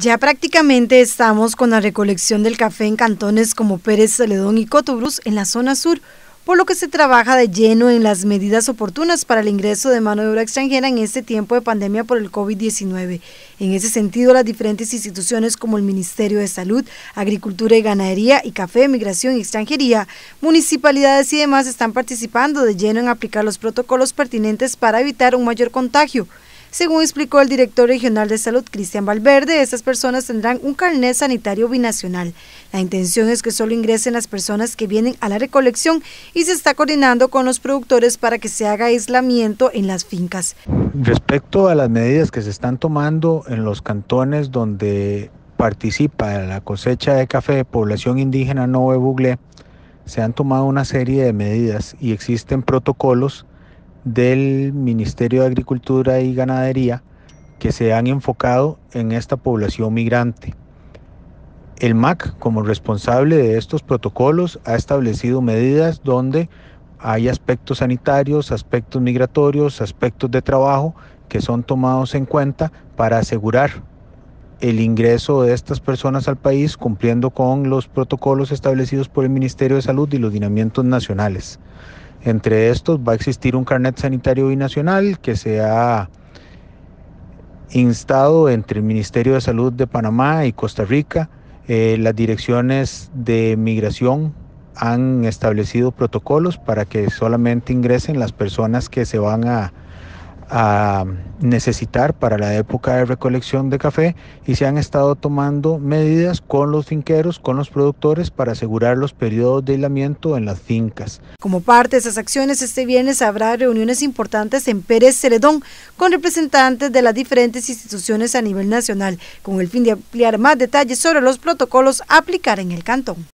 Ya prácticamente estamos con la recolección del café en cantones como Pérez, Celedón y Cotobruz en la zona sur, por lo que se trabaja de lleno en las medidas oportunas para el ingreso de mano de obra extranjera en este tiempo de pandemia por el COVID-19. En ese sentido, las diferentes instituciones como el Ministerio de Salud, Agricultura y Ganadería y Café, Migración y Extranjería, municipalidades y demás están participando de lleno en aplicar los protocolos pertinentes para evitar un mayor contagio. Según explicó el director regional de salud, Cristian Valverde, estas personas tendrán un carnet sanitario binacional. La intención es que solo ingresen las personas que vienen a la recolección y se está coordinando con los productores para que se haga aislamiento en las fincas. Respecto a las medidas que se están tomando en los cantones donde participa la cosecha de café de población indígena no buglé, se han tomado una serie de medidas y existen protocolos del Ministerio de Agricultura y Ganadería que se han enfocado en esta población migrante. El MAC, como responsable de estos protocolos, ha establecido medidas donde hay aspectos sanitarios, aspectos migratorios, aspectos de trabajo que son tomados en cuenta para asegurar el ingreso de estas personas al país cumpliendo con los protocolos establecidos por el Ministerio de Salud y los lineamientos nacionales. Entre estos va a existir un carnet sanitario binacional que se ha instado entre el Ministerio de Salud de Panamá y Costa Rica. Eh, las direcciones de migración han establecido protocolos para que solamente ingresen las personas que se van a a necesitar para la época de recolección de café y se han estado tomando medidas con los finqueros, con los productores para asegurar los periodos de aislamiento en las fincas. Como parte de esas acciones, este viernes habrá reuniones importantes en Pérez Celedón con representantes de las diferentes instituciones a nivel nacional, con el fin de ampliar más detalles sobre los protocolos a aplicar en el cantón.